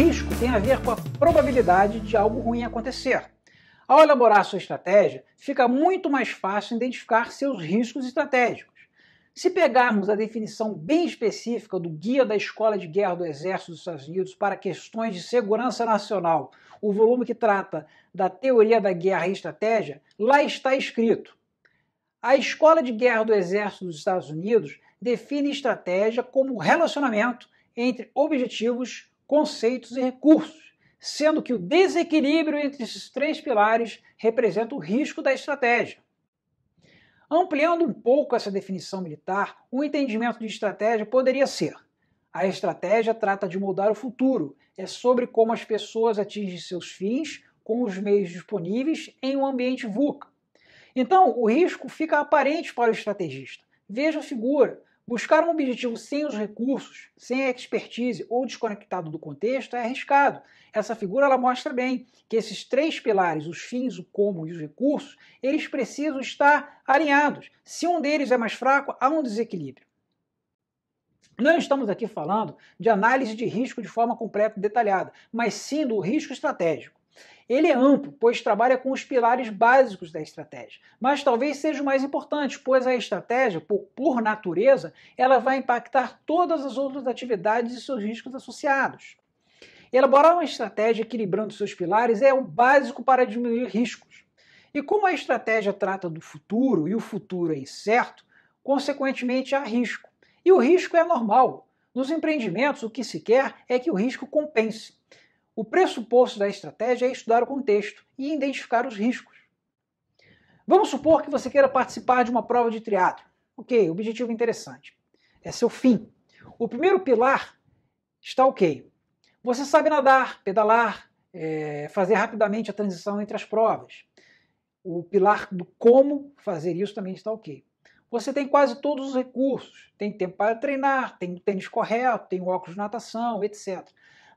risco tem a ver com a probabilidade de algo ruim acontecer. Ao elaborar sua estratégia, fica muito mais fácil identificar seus riscos estratégicos. Se pegarmos a definição bem específica do Guia da Escola de Guerra do Exército dos Estados Unidos para questões de segurança nacional, o volume que trata da teoria da guerra e estratégia, lá está escrito: A Escola de Guerra do Exército dos Estados Unidos define estratégia como relacionamento entre objetivos, conceitos e recursos, sendo que o desequilíbrio entre esses três pilares representa o risco da estratégia. Ampliando um pouco essa definição militar, o um entendimento de estratégia poderia ser: a estratégia trata de moldar o futuro, é sobre como as pessoas atingem seus fins com os meios disponíveis em um ambiente VUCA. Então, o risco fica aparente para o estrategista. Veja a figura. Buscar um objetivo sem os recursos, sem a expertise ou desconectado do contexto é arriscado. Essa figura ela mostra bem que esses três pilares, os fins, o como e os recursos, eles precisam estar alinhados. Se um deles é mais fraco, há um desequilíbrio. Não estamos aqui falando de análise de risco de forma completa e detalhada, mas sim do risco estratégico. Ele é amplo, pois trabalha com os pilares básicos da estratégia, mas talvez seja o mais importante, pois a estratégia, por, por natureza, ela vai impactar todas as outras atividades e seus riscos associados. Elaborar uma estratégia equilibrando seus pilares é o básico para diminuir riscos. E como a estratégia trata do futuro e o futuro é incerto, consequentemente há risco. E o risco é normal. Nos empreendimentos, o que se quer é que o risco compense. O pressuposto da estratégia é estudar o contexto e identificar os riscos. Vamos supor que você queira participar de uma prova de triatlo. Ok, objetivo interessante. É seu fim. O primeiro pilar está ok. Você sabe nadar, pedalar, é, fazer rapidamente a transição entre as provas. O pilar do como fazer isso também está ok. Você tem quase todos os recursos. Tem tempo para treinar, tem o tênis correto, tem o óculos de natação, etc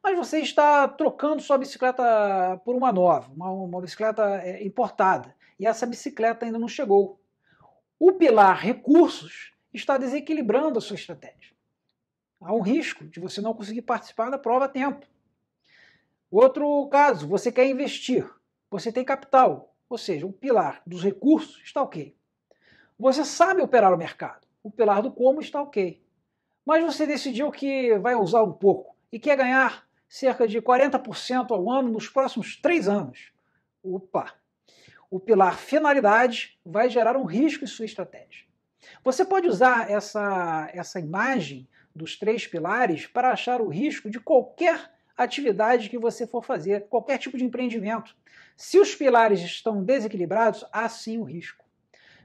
mas você está trocando sua bicicleta por uma nova, uma, uma bicicleta eh, importada, e essa bicicleta ainda não chegou. O pilar recursos está desequilibrando a sua estratégia. Há um risco de você não conseguir participar da prova a tempo. Outro caso, você quer investir, você tem capital, ou seja, o pilar dos recursos está ok. Você sabe operar o mercado, o pilar do como está ok. Mas você decidiu que vai usar um pouco e quer ganhar cerca de 40% ao ano nos próximos três anos. Opa! O pilar finalidade vai gerar um risco em sua estratégia. Você pode usar essa, essa imagem dos três pilares para achar o risco de qualquer atividade que você for fazer, qualquer tipo de empreendimento. Se os pilares estão desequilibrados, há sim o risco.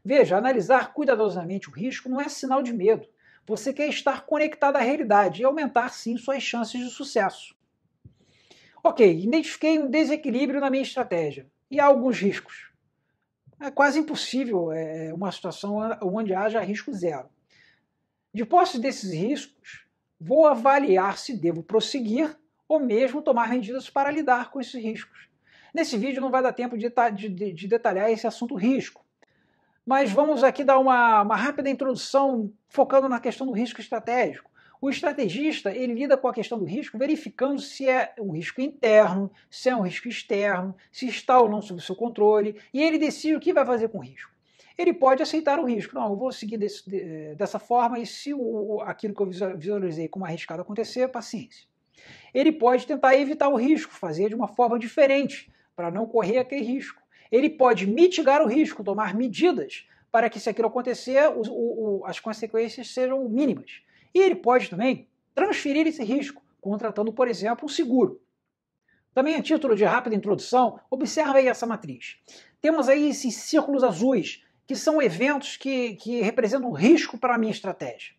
Veja, analisar cuidadosamente o risco não é sinal de medo. Você quer estar conectado à realidade e aumentar sim suas chances de sucesso. Ok, identifiquei um desequilíbrio na minha estratégia e há alguns riscos. É quase impossível é, é, uma situação onde haja risco zero. De posse desses riscos, vou avaliar se devo prosseguir ou mesmo tomar medidas para lidar com esses riscos. Nesse vídeo não vai dar tempo de, de, de detalhar esse assunto risco, mas vamos aqui dar uma, uma rápida introdução focando na questão do risco estratégico. O estrategista ele lida com a questão do risco, verificando se é um risco interno, se é um risco externo, se está ou não sob seu controle, e ele decide o que vai fazer com o risco. Ele pode aceitar o risco. Não, eu vou seguir desse, dessa forma, e se o, aquilo que eu visualizei como arriscado acontecer, paciência. Ele pode tentar evitar o risco, fazer de uma forma diferente, para não correr aquele risco. Ele pode mitigar o risco, tomar medidas para que, se aquilo acontecer, o, o, as consequências sejam mínimas. E ele pode também transferir esse risco, contratando, por exemplo, um seguro. Também a título de rápida introdução, observa aí essa matriz. Temos aí esses círculos azuis, que são eventos que, que representam risco para a minha estratégia.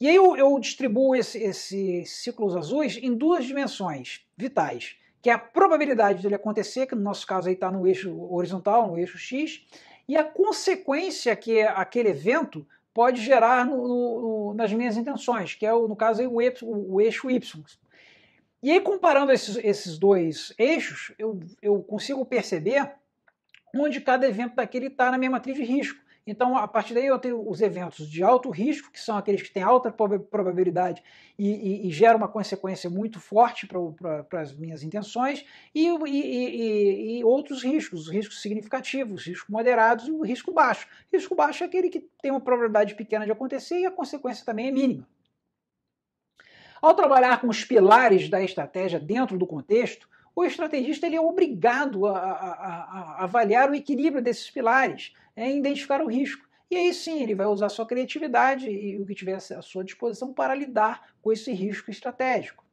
E aí eu, eu distribuo esses esse círculos azuis em duas dimensões vitais, que é a probabilidade dele acontecer, que no nosso caso está no eixo horizontal, no eixo X, e a consequência que aquele evento pode gerar no, no, nas minhas intenções, que é, no caso, o, y, o eixo Y. E aí, comparando esses, esses dois eixos, eu, eu consigo perceber onde cada evento daquele está na minha matriz de risco. Então, a partir daí, eu tenho os eventos de alto risco, que são aqueles que têm alta probabilidade e, e, e geram uma consequência muito forte para as minhas intenções, e, e, outros riscos, riscos significativos, riscos moderados e o risco baixo. Risco baixo é aquele que tem uma probabilidade pequena de acontecer e a consequência também é mínima. Ao trabalhar com os pilares da estratégia dentro do contexto, o estrategista ele é obrigado a, a, a, a avaliar o equilíbrio desses pilares, é, identificar o risco. E aí sim, ele vai usar sua criatividade e o que tiver à sua disposição para lidar com esse risco estratégico.